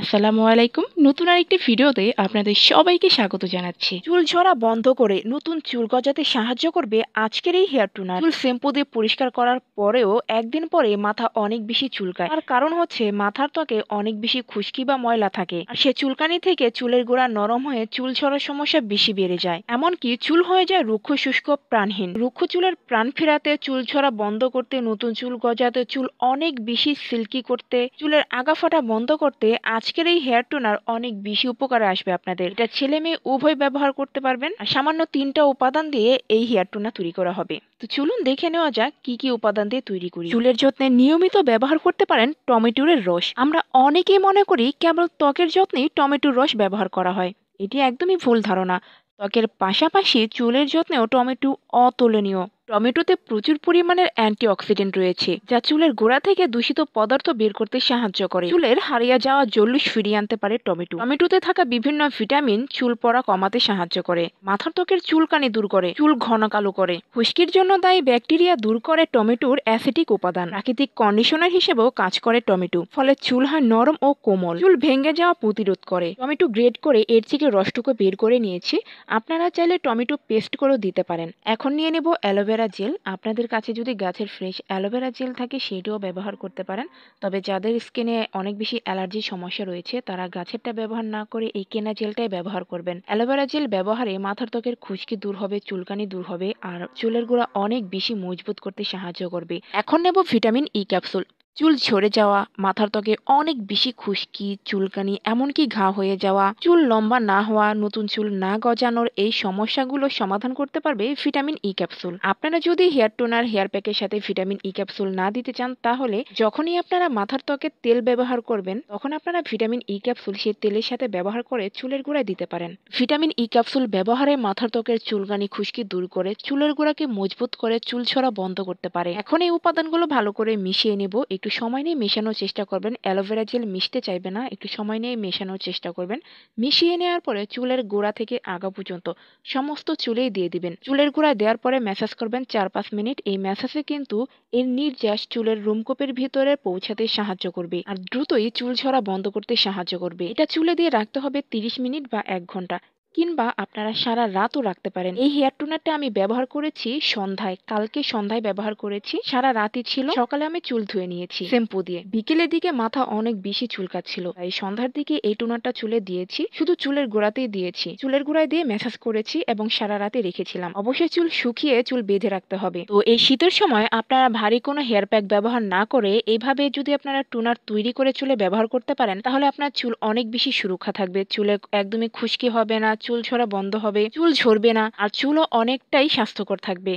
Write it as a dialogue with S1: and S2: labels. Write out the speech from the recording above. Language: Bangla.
S1: আসসালামু আলাইকুম নতুন আরেকটি ভিডিওতে আপনাদের সবাইকে স্বাগত জানাচ্ছি চুল ঝরা বন্ধ করে নতুন চুল গজাতে সাহায্য করবে আজকের এই হেয়ার টুনার চুল শ্যাম্পু দিয়ে পরিষ্কার করার পরেও একদিন পরে মাথা অনেক বেশি চুলকায় তার কারণ হচ্ছে মাথার ত্বকে অনেক বেশি খুশকি বা ময়লা থাকে আর সে চুলকানি থেকে চুলের গোড়া নরম হয়ে চুল ঝরার সমস্যা বেশি বেড়ে যায় এমনকি চুল হয়ে যায় রুক্ষ শুষ্ক প্রাণহীন রুক্ষ চুলের প্রাণ ফেরাতে চুল ঝরা বন্ধ করতে নতুন চুল গজাতে চুল অনেক বেশি সিল্কি করতে চুলের আগা ফাটা বন্ধ করতে আজ আজকের এই হেয়ার টোনার অনেক বেশি উপকারে আসবে আপনাদের এটা ছেলে মেয়ে উভয় ব্যবহার করতে পারবেন সামান্য তিনটা উপাদান দিয়ে এই হেয়ার টোনার তৈরি করা হবে তো চলুন দেখে নেওয়া যাক কি কি উপাদান দিয়ে তৈরি করি চুলের যত্নে নিয়মিত ব্যবহার করতে পারেন টমেটোরের রস আমরা অনেকেই মনে করি কেবল ত্বকের যত্নেই টমেটোর রস ব্যবহার করা হয় এটি একদমই ভুল ধারণা ত্বকের পাশাপাশি চুলের যত্নেও টমেটো অতুলনীয় টমেটোতে প্রচুর পরিমাণের অ্যান্টিঅক্সিডেন্ট রয়েছে যা চুলের গোড়া থেকে দূষিত পদার্থ বের করতে সাহায্য করে চুলের হারিয়ে যাওয়া জল্লুস ফিরিয়ে আনতে পারে টমেটো টমেটোতে থাকা বিভিন্ন ভিটামিন চুল পড়া কমাতে সাহায্য করে মাথার ত্বকের চুলকানি দূর করে চুল ঘন কালো করে খুশকির জন্য দায়ী ব্যাকটেরিয়া দূর করে টমেটোর অ্যাসিটিক উপাদান প্রাকৃতিক কন্ডিশনার হিসেবেও কাজ করে টমেটো ফলে চুল হয় নরম ও কোমল চুল ভেঙে যাওয়া প্রতিরোধ করে টমেটো গ্রেড করে এর থেকে রসটুকু বের করে নিয়েছি আপনারা চাইলে টমেটো পেস্ট করেও দিতে পারেন এখন নিয়ে নেব অ্যালোভেরা অ্যালোভেরা জেল আপনাদের কাছে যদি গাছের ফ্রেশ অ্যালোভেরা জেল থাকে সেটিও ব্যবহার করতে পারেন তবে যাদের স্কিনে অনেক বেশি অ্যালার্জির সমস্যা রয়েছে তারা গাছেরটা ব্যবহার না করে এই কেনা জেলটাই ব্যবহার করবেন অ্যালোভেরা জেল ব্যবহারে মাথার ত্বকের খুশকি দূর হবে চুলকানি দূর হবে আর চুলের গোড়া অনেক বেশি মজবুত করতে সাহায্য করবে এখন নেব ভিটামিন ই ক্যাপসুল চুল ঝরে যাওয়া মাথার ত্বকে অনেক বেশি খুশকি চুলকানি এমনকি ঘা হয়ে যাওয়া চুল লম্বা না হওয়া নতুন চুল না গজানোর এই সমস্যাগুলো সমাধান করতে পারবে ভিটামিন ই e ক্যাপসুল আপনারা যদি হেয়ার টোনার হেয়ার প্যাকের সাথে ভিটামিন ই e ক্যাপসুল না দিতে চান তাহলে যখনই আপনারা মাথার ত্বকে তেল ব্যবহার করবেন তখন আপনারা ভিটামিন ই e ক্যাপসুল সেই তেলের সাথে ব্যবহার করে চুলের গুঁড়ায় দিতে পারেন ভিটামিন ই ক্যাপসুল ব্যবহারে মাথার ত্বকের চুলকানি খুশকি দূর করে চুলের গুঁড়াকে মজবুত করে চুল ছড়া বন্ধ করতে পারে এখন এই উপাদানগুলো ভালো করে মিশিয়ে নেব একটু সময় নিয়ে মেশানোর চেষ্টা করবেন অ্যালোভেরা জেল মিশতে চাইবে না একটু সময় নিয়ে মেশানোর চেষ্টা করবেন মিশিয়ে নেওয়ার পরে চুলের গোড়া থেকে আগা পর্যন্ত সমস্ত চুলেই দিয়ে দিবেন চুলের গোড়ায় দেওয়ার পরে ম্যাসাজ করবেন চার পাঁচ মিনিট এই ম্যাসাজে কিন্তু এর নির্যাস চুলের রুমকোপের ভিতরে পৌঁছাতে সাহায্য করবে আর দ্রুতই চুল ঝরা বন্ধ করতে সাহায্য করবে এটা চুলে দিয়ে রাখতে হবে তিরিশ মিনিট বা এক ঘন্টা কিংবা আপনারা সারা রাতও রাখতে পারেন এই হেয়ার টোনারটা আমি ব্যবহার করেছি সন্ধ্যায় কালকে সন্ধ্যায় ব্যবহার করেছি সারা রাতই ছিল সকালে আমি চুল ধুয়ে নিয়েছি শ্যাম্পু দিয়ে বিকেলের দিকে মাথা অনেক বেশি চুলকাচ্ছিল তাই সন্ধ্যার দিকে এই টোনারটা চুলে দিয়েছি শুধু চুলের গোড়াতেই দিয়েছি চুলের গোড়ায় দিয়ে ম্যাসাজ করেছি এবং সারা রাতে রেখেছিলাম অবশ্যই চুল শুকিয়ে চুল বেঁধে রাখতে হবে তো এই শীতের সময় আপনারা ভারী কোনো হেয়ার প্যাক ব্যবহার না করে এইভাবে যদি আপনারা টোনার তৈরি করে চুলে ব্যবহার করতে পারেন তাহলে আপনার চুল অনেক বেশি সুরক্ষা থাকবে চুলে একদমই খুশকি হবে না চুল ঝরা বন্ধ হবে চুল ঝরবে না আর চুলও অনেকটাই স্বাস্থ্যকর থাকবে